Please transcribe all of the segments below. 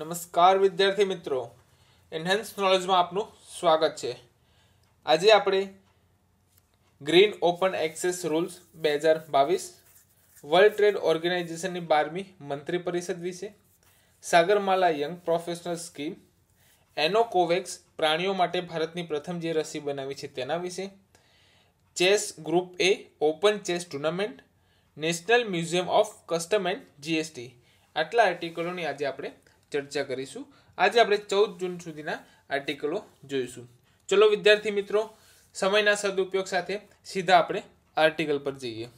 નમસ્કાર વિદ્યાર્થી મિત્રો એન્હાન્સ નોલેજમાં આપનું સ્વાગત છે આજે આપણે ગ્રીન ઓપન એક્સેસ રૂલ્સ બે હજાર બાવીસ વર્લ્ડ ટ્રેડ ઓર્ગેનાઇઝેશનની બારમી મંત્રી પરિષદ વિશે Sagarmala young professional scheme Anocovax પ્રાણીઓ માટે ભારતની પ્રથમ જે રસી બનાવી છે તેના વિશે chess group A open chess tournament national museum of custom and GST આટલા આર્ટિકલોની આજે આપણે ચર્ચા કરીશું આજે આપણે ચૌદ જૂન સુધીના આર્ટિકલો જોઈશું ચલો વિદ્યાર્થી મિત્રો સમયના સદુપયોગ સાથે સીધા આપણે આર્ટિકલ પર જઈએ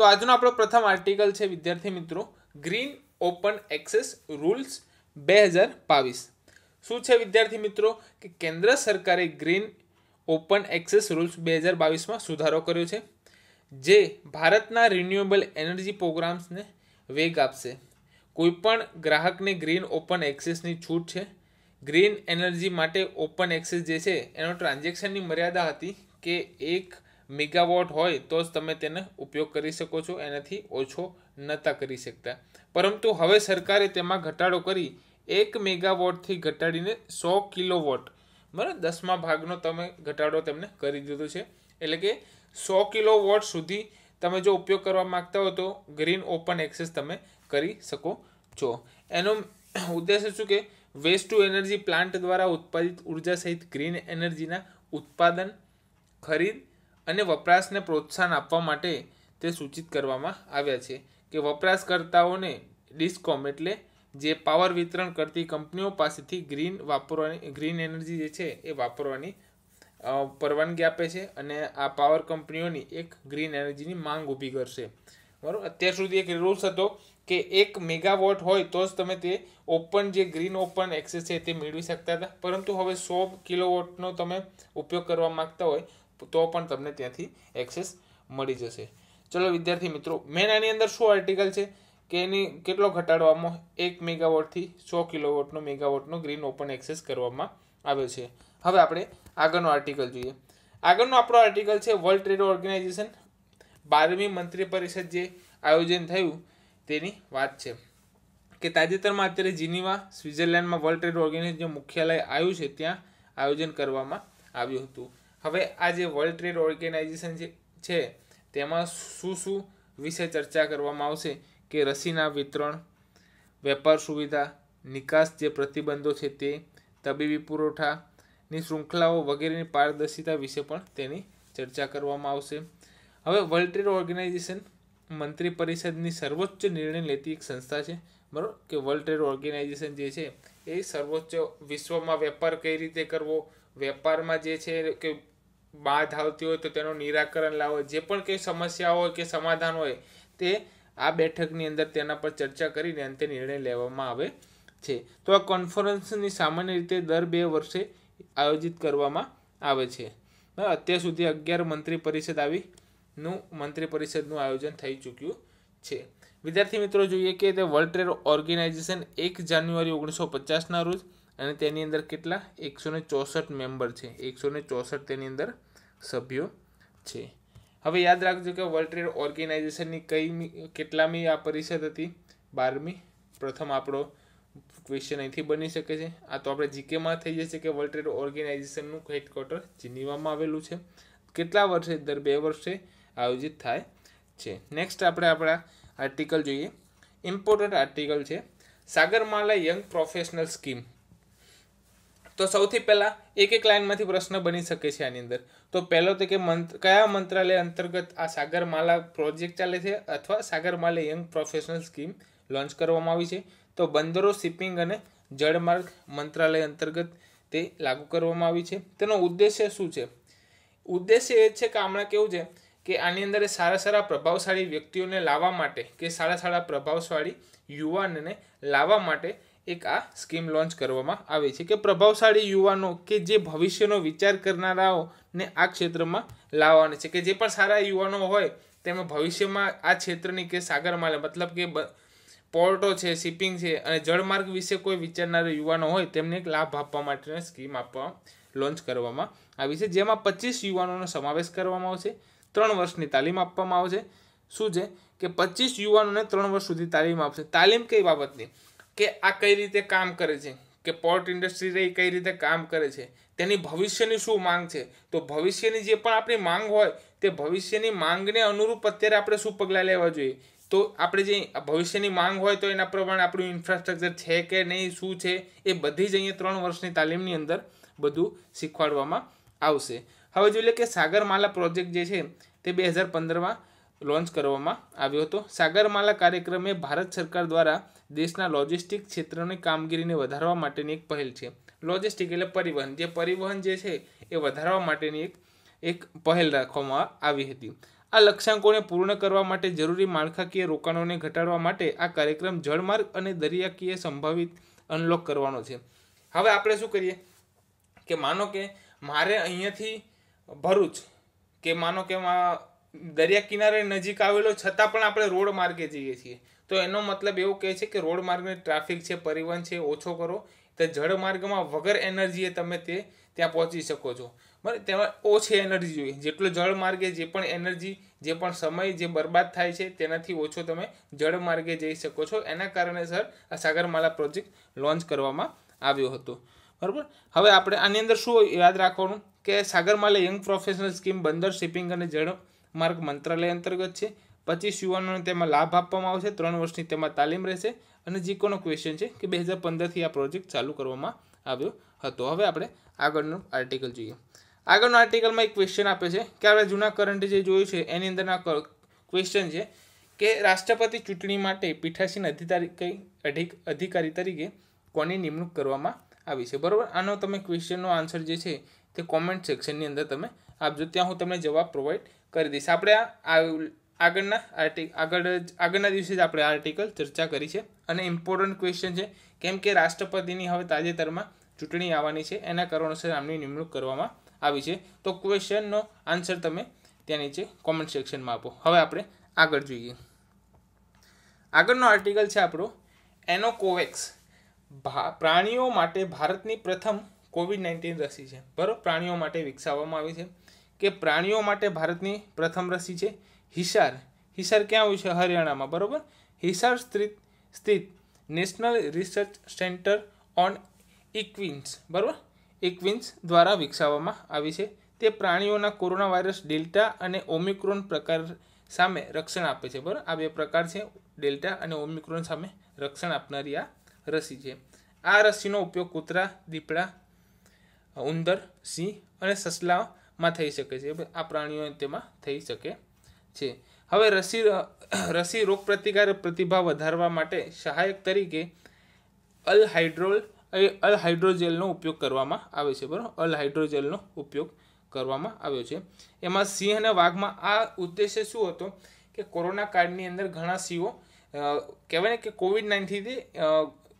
તો આજનો આપણો પ્રથમ આર્ટિકલ છે વિદ્યાર્થી મિત્રો ગ્રીન ઓપન એક્સેસ રૂલ્સ બે હજાર બાવીસ શું છે વિદ્યાર્થી મિત્રો કે કેન્દ્ર સરકારે ગ્રીન ઓપન એક્સેસ રૂલ્સ બે હજાર બાવીસમાં સુધારો કર્યો છે જે ભારતના રિન્યુએબલ એનર્જી પ્રોગ્રામ્સને વેગ આપશે કોઈપણ ગ્રાહકને ગ્રીન ઓપન એક્સેસની છૂટ છે ગ્રીન એનર્જી માટે ઓપન એક્સેસ જે છે એનો ટ્રાન્ઝેક્શનની મર્યાદા હતી કે એક મેગાવોટ હોય તો જ તમે તેને ઉપયોગ કરી શકો છો એનાથી ઓછો નહોતા કરી શકતા પરંતુ હવે સરકારે તેમાં ઘટાડો કરી એક મેગાવોટથી ઘટાડીને સો કિલોવોટ બરાબર દસમા ભાગનો તમે ઘટાડો તેમને કરી દીધો છે એટલે કે સો કિલોવોટ સુધી તમે જો ઉપયોગ કરવા માગતા હો તો ગ્રીન ઓપન એક્સેસ તમે કરી શકો છો એનો ઉદ્દેશ શું કે વેસ્ટ ટુ એનર્જી પ્લાન્ટ દ્વારા ઉત્પાદિત ઉર્જા સહિત ગ્રીન એનર્જીના ઉત્પાદન ખરીદ અને વપરાશને પ્રોત્સાહન આપવા માટે તે સૂચિત કરવામાં આવ્યા છે કે વપરાશકર્તાઓને ડિસ્કોમ એટલે જે પાવર વિતરણ કરતી કંપનીઓ પાસેથી ગ્રીન વાપરવાની ગ્રીન એનર્જી જે છે એ વાપરવાની પરવાનગી આપે છે અને આ પાવર કંપનીઓની એક ગ્રીન એનર્જીની માંગ ઊભી કરશે બરાબર અત્યાર સુધી એક રૂલ્સ હતો કે એક મેગાવોટ હોય તો જ તમે તે ઓપન જે ગ્રીન ઓપન એક્સેસ છે તે મેળવી શકતા હતા પરંતુ હવે સો કિલોવોટનો તમે ઉપયોગ કરવા માગતા હોય તો પણ તમને ત્યાંથી એક્સેસ મળી જશે ચલો વિદ્યાર્થી મિત્રો મેન આની અંદર શું આર્ટિકલ છે કે એની કેટલો ઘટાડવામાં એક મેગાવોટથી સો કિલોવોટનો મેગાવોટનો ગ્રીન ઓપન એક્સેસ કરવામાં આવ્યો છે હવે આપણે આગળનો આર્ટિકલ જોઈએ આગળનો આપણો આર્ટિકલ છે વર્લ્ડ ટ્રેડ ઓર્ગેનાઇઝેશન બારમી મંત્રી પરિષદ જે આયોજન થયું તેની વાત છે કે તાજેતરમાં અત્યારે જીનીવા સ્વિટ્ઝરલેન્ડમાં વર્લ્ડ ટ્રેડ ઓર્ગેનાઇઝનું મુખ્યાલય આવ્યું છે ત્યાં આયોજન કરવામાં આવ્યું હતું હવે આ જે વર્લ્ડ ટ્રેડ ઓર્ગેનાઇઝેશન છે તેમાં શું શું વિશે ચર્ચા કરવામાં આવશે કે રસીના વિતરણ વેપાર સુવિધા નિકાસ જે પ્રતિબંધો છે તે તબીબી પુરવઠાની શૃંખલાઓ વગેરેની પારદર્શિતા વિશે પણ તેની ચર્ચા કરવામાં આવશે હવે વર્લ્ડ ટ્રેડ ઓર્ગેનાઇઝેશન મંત્રી પરિષદની સર્વોચ્ચ નિર્ણય લેતી એક સંસ્થા છે બરાબર કે વર્લ્ડ ટ્રેડ ઓર્ગેનાઇઝેશન જે છે એ સર્વોચ્ચ વિશ્વમાં વેપાર કઈ રીતે કરવો વેપારમાં જે છે કે બાધ આવતી હોય તો તેનું નિરાકરણ લાવો જે પણ કંઈ સમસ્યા હોય કે સમાધાન હોય તે આ બેઠકની અંદર તેના પર ચર્ચા કરીને અંતે નિર્ણય લેવામાં આવે છે તો આ કોન્ફરન્સની સામાન્ય રીતે દર બે વર્ષે આયોજિત કરવામાં આવે છે અત્યાર સુધી અગિયાર મંત્રી પરિષદ આવી નું મંત્રી પરિષદનું આયોજન થઈ ચૂક્યું છે વિદ્યાર્થી મિત્રો જોઈએ કે તે વર્લ્ડ ટ્રેડ ઓર્ગેનાઇઝેશન એક જાન્યુઆરી ઓગણીસો પચાસના રોજ અને તેની અંદર કેટલા એકસો ને ચોસઠ મેમ્બર છે એકસો ને ચોસઠ તેની અંદર સભ્યો છે હવે યાદ રાખજો કે વર્લ્ડ ટ્રેડ ઓર્ગેનાઇઝેશનની કઈ કેટલામી આ પરિષદ હતી બારમી પ્રથમ આપણો ક્વેશ્ચન અહીંથી બની શકે છે આ તો આપણે જીકેમાં થઈ જશે કે વર્લ્ડ ટ્રેડ ઓર્ગેનાઇઝેશનનું હેડક્વાર્ટર જીનીવામાં આવેલું છે કેટલા વર્ષે દર બે વર્ષે આયોજિત થાય છે નેક્સ્ટ આપણે આપણા આર્ટિકલ જોઈએ ઇમ્પોર્ટન્ટ આર્ટિકલ છે સાગરમાલા યંગ પ્રોફેશનલ સ્કીમ તો સૌથી પહેલાં એક એક લાઇનમાંથી પ્રશ્ન બની શકે છે આની અંદર તો પહેલો તો કે મંત્ર કયા મંત્રાલય અંતર્ગત આ સાગરમાલા પ્રોજેક્ટ ચાલે છે અથવા Sagarmala young professional scheme launch કરવામાં આવી છે તો બંદરો શિપિંગ અને જળમાર્ગ મંત્રાલય અંતર્ગત તે લાગુ કરવામાં આવી છે તેનો ઉદ્દેશ્ય શું છે ઉદ્દેશ્ય એ છે કે હમણાં કેવું છે કે આની અંદર એ સારા સારા પ્રભાવશાળી વ્યક્તિઓને લાવવા માટે કે સારા સારા પ્રભાવશાળી યુવાનને લાવવા માટે એક આ સ્કીમ લોન્ચ કરવામાં આવી છે કે પ્રભાવશાળી યુવાનો કે જે ભવિષ્યનો વિચાર કરનારાઓને આ ક્ષેત્રમાં લાવવાના છે કે જે પણ સારા યુવાનો હોય તેમાં ભવિષ્યમાં આ ક્ષેત્રની કે સાગરમાલા મતલબ કે પોર્ટો છે શિપિંગ છે અને જળમાર્ગ વિશે કોઈ વિચારનારા યુવાનો હોય તેમને એક લાભ આપવા માટેની સ્કીમ આપવા લોન્ચ કરવામાં આવી છે જેમાં પચીસ યુવાનોનો સમાવેશ કરવામાં આવશે ત્રણ વર્ષની તાલીમ આપવામાં આવશે શું છે કે પચીસ યુવાનોને ત્રણ વર્ષ સુધી તાલીમ આપશે તાલીમ કઈ બાબતની કે આ કઈ રીતે કામ કરે છે કે પોર્ટ ઇન્ડસ્ટ્રી રહી કઈ રીતે કામ કરે છે તેની ભવિષ્યની શું માંગ છે તો ભવિષ્યની જે પણ આપણી માંગ હોય તે ભવિષ્યની માંગને અનુરૂપ અત્યારે આપણે શું પગલાં લેવા જોઈએ તો આપણે જે ભવિષ્યની માંગ હોય તો એના પ્રમાણે આપણું ઇન્ફ્રાસ્ટ્રક્ચર છે કે નહીં શું છે એ બધી જ અહીંયા ત્રણ વર્ષની તાલીમની અંદર બધું શીખવાડવામાં આવશે હવે જોઈએ કે સાગરમાલા પ્રોજેક્ટ જે છે તે બે હજાર પંદરમાં લોન્ચ કરવામાં આવ્યો હતો સાગરમાલા કાર્યક્રમ એ ભારત સરકાર દ્વારા દેશના લોજિસ્ટિક ક્ષેત્રની કામગીરીને વધારવા માટેની એક પહેલ છે લોજિસ્ટિક એટલે પરિવહન જે પરિવહન જે છે એ વધારવા માટેની એક એક પહેલ રાખવામાં આવી હતી આ લક્ષ્યાંકોને પૂર્ણ કરવા માટે જરૂરી માળખાકીય રોકાણોને ઘટાડવા માટે આ કાર્યક્રમ જળમાર્ગ અને દરિયાકીય સંભવિત અનલોક કરવાનો છે હવે આપણે શું કરીએ કે માનો કે મારે અહીંયાથી ભરૂચ કે માનો કે દરિયા કિનારે નજીક આવેલો છતાં પણ આપણે રોડ માર્ગે જઈએ છીએ તો એનો મતલબ એવો કહે છે કે રોડ માર્ગને ટ્રાફિક છે પરિવહન છે ઓછો કરો તો જળમાર્ગમાં માર્ગમાં વગર એનર્જીએ તમે તે ત્યાં પહોંચી શકો છો બરાબર તેમાં ઓછી એનર્જી જોઈએ જેટલો જળમાર્ગે જે પણ એનર્જી જે પણ સમય જે બરબાદ થાય છે તેનાથી ઓછો તમે જળ માર્ગે જઈ શકો છો એના કારણે સર આ સાગરમાલા પ્રોજેક્ટ લોન્ચ કરવામાં આવ્યો હતો બરાબર હવે આપણે આની અંદર શું યાદ રાખવાનું કે સાગરમાલા યંગ પ્રોફેશનલ સ્કીમ બંદર શિપિંગ અને જળ માર્ગ મંત્રાલય અંતર્ગત છે પચીસ યુવાનોને તેમાં લાભ આપવામાં આવશે ત્રણ વર્ષની તેમાં તાલીમ રહેશે અને જીકોનો ક્વેશ્ચન છે કે બે હજાર પંદરથી આ પ્રોજેક્ટ ચાલુ કરવામાં આવ્યો હતો હવે આપણે આગળનો આર્ટિકલ જોઈએ આગળનો આર્ટિકલમાં એક ક્વેશ્ચન આપે છે કે આપણે જૂના કરંટ જે જોયું છે એની અંદરના ક્વેશ્ચન છે કે રાષ્ટ્રપતિ ચૂંટણી માટે પીઠાસીન અધિકારી કઈ અધિકારી તરીકે કોની નિમણૂક કરવામાં આવી છે બરાબર આનો તમે ક્વેશ્ચનનો આન્સર જે છે તે કોમેન્ટ સેક્શનની અંદર તમે આપજો ત્યાં હું તમને જવાબ પ્રોવાઈડ કરી દઈશ આપણે આગળના આર્ટિક આગળ આગળના દિવસે જ આપણે આર્ટિકલ ચર્ચા કરી છે અને ઇમ્પોર્ટન્ટ ક્વેશ્ચન છે કેમ કે રાષ્ટ્રપતિની હવે તાજેતરમાં ચૂંટણી આવવાની છે એના કારણોસર આમની નિમણૂક કરવામાં આવી છે તો ક્વેશ્ચનનો આન્સર તમે ત્યાં નીચે કોમેન્ટ સેક્શનમાં આપો હવે આપણે આગળ જોઈએ આગળનો આર્ટિકલ છે આપણો એનોકોવેક્સ પ્રાણીઓ માટે ભારતની પ્રથમ કોવિડ નાઇન્ટીન રસી છે બરાબર પ્રાણીઓ માટે વિકસાવવામાં આવી છે કે પ્રાણીઓ માટે ભારતની પ્રથમ રસી છે હિસાર હિસાર ક્યાં આવ્યું છે હરિયાણામાં બરાબર હિસાર સ્થિત સ્થિત national research centre on equines બરાબર ઇક્વિન્સ દ્વારા વિકસાવવામાં આવી છે તે પ્રાણીઓના કોરોના વાયરસ ડેલ્ટા અને ઓમિક્રોન પ્રકાર સામે રક્ષણ આપે છે બરાબર આ બે પ્રકાર છે ડેલ્ટા અને ઓમિક્રોન સામે રક્ષણ આપનારી આ રસી છે આ રસીનો ઉપયોગ કૂતરા દીપડા ઉંદર સિંહ અને સસલામાં થઈ શકે છે આ પ્રાણીઓ તેમાં થઈ શકે છે હવે રસી રસી રોગપ્રતિકાર પ્રતિભા વધારવા માટે સહાયક તરીકે અલહાઇડ્રોલ અલહાઇડ્રોજેલનો ઉપયોગ કરવામાં આવે છે બરાબર અલહાઇડ્રોજેલનો ઉપયોગ કરવામાં આવ્યો છે એમાં સિંહ અને વાઘમાં આ ઉદ્દેશ્ય શું હતો કે કોરોના કાળની અંદર ઘણા સિંહો કહેવાય ને કે કોવિડ નાઇન્ટીનથી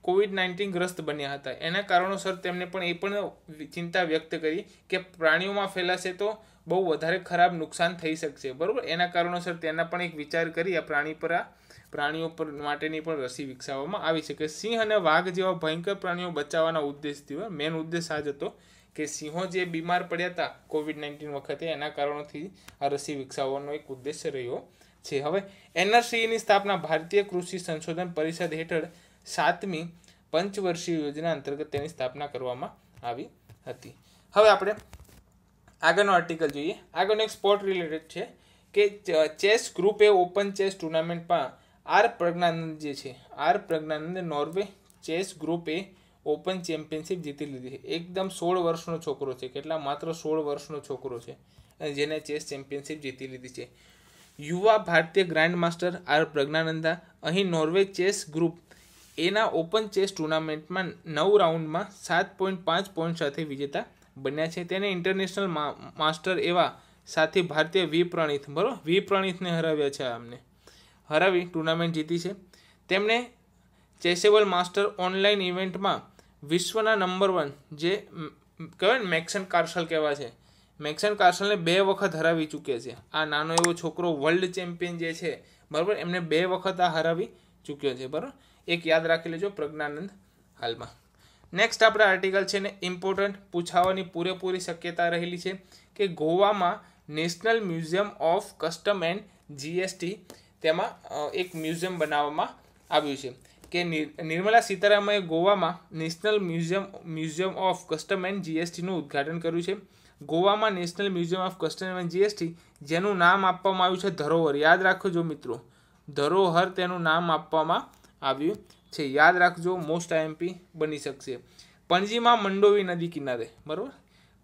કોવિડ નાઇન્ટીન ગ્રસ્ત બન્યા હતા એના કારણોસર તેમને પણ એ પણ ચિંતા વ્યક્ત કરી કે પ્રાણીઓમાં ફેલાશે તો બહુ વધારે ખરાબ નુકસાન થઈ શકશે બરાબર એના કારણોસર તેના પણ એક વિચાર કરી આ પ્રાણી પર આ પ્રાણીઓ પર માટેની પણ રસી વિકસાવવામાં આવી છે કે સિંહ અને વાઘ જેવા ભયંકર પ્રાણીઓ બચાવવાના ઉદ્દેશથી હોય મેન ઉદ્દેશ આ જ હતો કે સિંહો જે બીમાર પડ્યા હતા કોવિડ નાઇન્ટીન વખતે એના કારણોથી આ રસી વિકસાવવાનો એક ઉદ્દેશ રહ્યો છે હવે એનઆરસીની સ્થાપના ભારતીય કૃષિ સંશોધન પરિષદ હેઠળ સાતમી પંચવર્ષીય યોજના અંતર્ગત તેની સ્થાપના કરવામાં આવી હતી હવે આપણે આગળનો આર્ટિકલ જોઈએ આગળનો એક સ્પોર્ટ રિલેટેડ છે કે ચેસ ગ્રુપે ઓપન ચેસ ટુર્નામેન્ટમાં આર પ્રજ્ઞાનંદ જે છે આર પ્રજ્ઞાનંદે નોર્વે ચેસ ગ્રુપે ઓપન ચેમ્પિયનશિપ જીતી લીધી છે એકદમ સોળ વર્ષનો છોકરો છે કેટલા માત્ર સોળ વર્ષનો છોકરો છે જેને ચેસ ચેમ્પિયનશિપ જીતી લીધી છે યુવા ભારતીય ગ્રાન્ડ માસ્ટર આર પ્રજ્ઞાનંદા અહીં નોર્વે ચેસ ગ્રુપ એના ઓપન ચેસ ટુર્નામેન્ટમાં નવ રાઉન્ડમાં સાત પોઈન્ટ પાંચ પોઈન્ટ સાથે વિજેતા બન્યા છે તેને ઇન્ટરનેશનલ માસ્ટર એવા સાથે ભારતીય વી પ્રણીત બરાબર વી પ્રણીતને હરાવ્યા છે અમને હરાવી ટુર્નામેન્ટ જીતી છે તેમણે ચેસેબલ માસ્ટર ઓનલાઈન ઇવેન્ટમાં વિશ્વના નંબર વન જે કહેવાય ને મેક્સન કાર્સલ કહેવા છે મેક્સન કાર્સલને બે વખત હરાવી ચૂક્યા છે આ નાનો એવો છોકરો વર્લ્ડ ચેમ્પિયન જે છે બરાબર એમને બે વખત આ હરાવી ચૂક્યો છે બરાબર એક યાદ રાખી લેજો પ્રજ્ઞાનંદ હાલમાં નેક્સ્ટ આપણા આર્ટિકલ છે ને ઇમ્પોર્ટન્ટ પૂછાવાની પૂરેપૂરી શક્યતા રહેલી છે કે ગોવામાં national museum of custom and GST તેમાં એક મ્યુઝિયમ બનાવવામાં આવ્યું છે કે નિર્મલા સીતારામને ગોવામાં national museum museum of custom and જીએસટીનું ઉદ્ઘાટન કર્યું છે ગોવામાં national museum of custom and GST જેનું નામ આપવામાં આવ્યું છે ધરોહર યાદ રાખજો મિત્રો ધરોહર તેનું નામ આપવામાં આવ્યું છે યાદ રાખજો મોસ્ટ આઈએમપી બની શકશે પણજીમાં મંડોવી નદી કિનારે બરાબર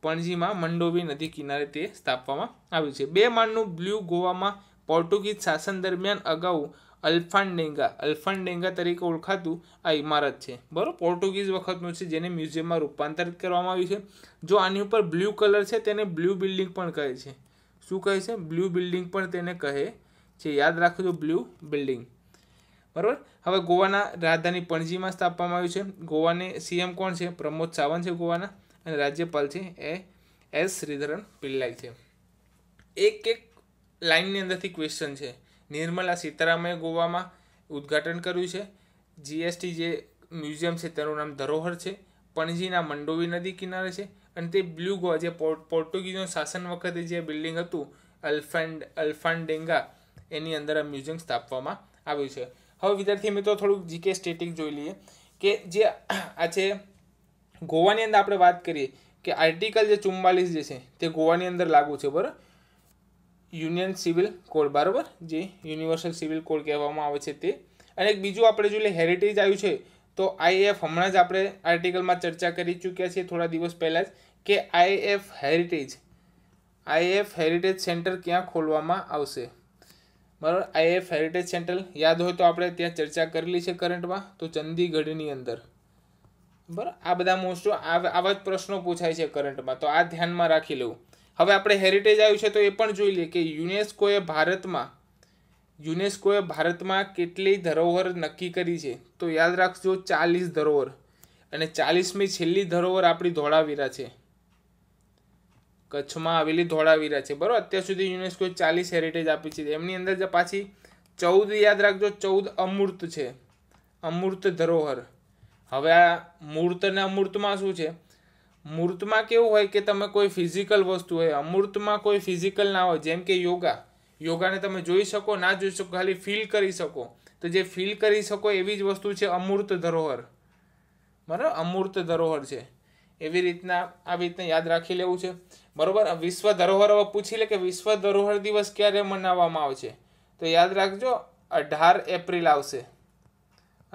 પણજીમાં મંડોવી નદી કિનારે તે સ્થાપવામાં આવ્યું છે બે માળનું બ્લુ ગોવામાં પોર્ટુગીઝ શાસન દરમિયાન અગાઉ અલ્ફાન્ડેંગા અલ્ફાન્ડેંગા તરીકે ઓળખાતું આ ઇમારત છે બરાબર પોર્ટુગીઝ વખતનું છે જેને મ્યુઝિયમમાં રૂપાંતરિત કરવામાં આવ્યું છે જો આની ઉપર બ્લુ કલર છે તેને બ્લુ બિલ્ડિંગ પણ કહે છે શું કહે છે બ્લુ બિલ્ડિંગ પણ તેને કહે છે યાદ રાખજો બ્લુ બિલ્ડિંગ બરાબર હવે ગોવાના રાજધાની પણજીમાં સ્થાપવામાં આવ્યું છે ગોવાને સીએમ કોણ છે પ્રમોદ સાવંત છે ગોવાના અને રાજ્યપાલ છે એ એસ શ્રીધરન પિલ્લાઈ છે એક એક લાઇનની અંદરથી ક્વેશ્ચન છે નિર્મલા સીતારામે ગોવામાં ઉદ્ઘાટન કર્યું છે જીએસટી જે મ્યુઝિયમ છે તેનું નામ ધરોહર છે પણજીના મંડોવી નદી કિનારે છે અને તે બ્લુ ગોવા જે પોર્ટુગીઝનું શાસન વખતે જે બિલ્ડિંગ હતું અલ્ફાન્ડ અલ્ફાન્ડેંગા એની અંદર આ મ્યુઝિયમ સ્થાપવામાં આવ્યું છે હવે વિદ્યાર્થી મિત્રો થોડુંક જીકે સ્ટેટિક જોઈ લઈએ કે જે આ છે ગોવાની અંદર આપણે વાત કરીએ કે આર્ટિકલ જે ચુમ્માલીસ જે છે તે ગોવાની અંદર લાગુ છે બરાબર યુનિયન સિવિલ કોડ બરાબર જે યુનિવર્સલ સિવિલ કોડ કહેવામાં આવે છે તે અને એક બીજું આપણે જોઈએ હેરિટેજ આવ્યું છે તો આઈએએફ હમણાં જ આપણે આર્ટિકલમાં ચર્ચા કરી ચૂક્યા છીએ થોડા દિવસ પહેલાં જ કે IF heritage IF heritage centre ક્યાં ખોલવામાં આવશે બરાબર આ એ હેરિટેજ સેન્ટર યાદ હોય તો આપણે ત્યાં ચર્ચા કરેલી છે કરંટમાં તો ચંદીગઢની અંદર બરાબર આ બધા મોસ્ટ આવા જ પ્રશ્નો પૂછાય છે કરંટમાં તો આ ધ્યાનમાં રાખી લઉં હવે આપણે હેરિટેજ આવ્યું છે તો એ પણ જોઈ લઈએ કે યુનેસ્કોએ ભારતમાં યુનેસ્કોએ ભારતમાં કેટલી ધરોહર નક્કી કરી છે તો યાદ રાખજો ચાલીસ ધરોહર અને ચાલીસમી છેલ્લી ધરોહર આપણી ધોળાવીરા છે કચ્છમાં આવેલી ધોળાવીરા છે બરાબર અત્યાર સુધી યુનેસ્કો ચાલીસ હેરિટેજ આપી છે એમની અંદર જે પાછી ચૌદ યાદ રાખજો ચૌદ અમૂર્ત છે અમૂર્ત ધરોહર હવે આ મૂર્ત અને અમૂર્તમાં શું છે મૂર્તમાં કેવું હોય કે તમે કોઈ ફિઝિકલ વસ્તુ હોય અમૂર્તમાં કોઈ ફિઝિકલ ના હોય જેમ કે યોગા યોગાને તમે જોઈ શકો ના જોઈ શકો ખાલી ફીલ કરી શકો તો જે ફીલ કરી શકો એવી જ વસ્તુ છે અમૂર્ત ધરોહર બરાબર અમૂર્ત ધરોહર છે એવી રીતના આવી રીતના યાદ રાખી લેવું છે બરોબર વિશ્વ ધરોહર પૂછી લે કે વિશ્વ ધરોહર દિવસ ક્યારે મનાવવામાં આવશે તો યાદ રાખજો અઢાર એપ્રિલ આવશે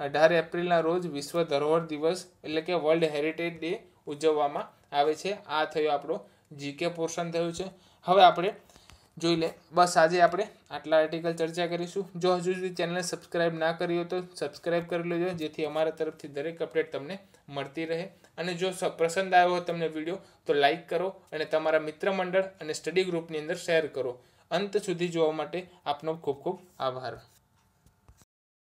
અઢાર એપ્રિલના રોજ વિશ્વ ધરોહર દિવસ એટલે કે વર્લ્ડ હેરિટેજ ડે ઉજવવામાં આવે છે આ થયો આપણો જીકે પોર્શન થયું છે હવે આપણે જોઈ લે બસ આજે આપણે આટલા આર્ટિકલ ચર્ચા કરીશું જો હજુ સુધી ચેનલને સબસ્ક્રાઈબ ના કરી હોય તો સબસ્ક્રાઈબ કરી લેજો જેથી અમારા તરફથી દરેક અપડેટ તમને મળતી રહે અને જો પસંદ આવ્યો હોય તમને વિડીયો તો લાઇક કરો અને તમારા મિત્ર મંડળ અને સ્ટડી ગ્રુપની અંદર શેર કરો અંત સુધી જોવા માટે આપનો ખૂબ ખૂબ આભાર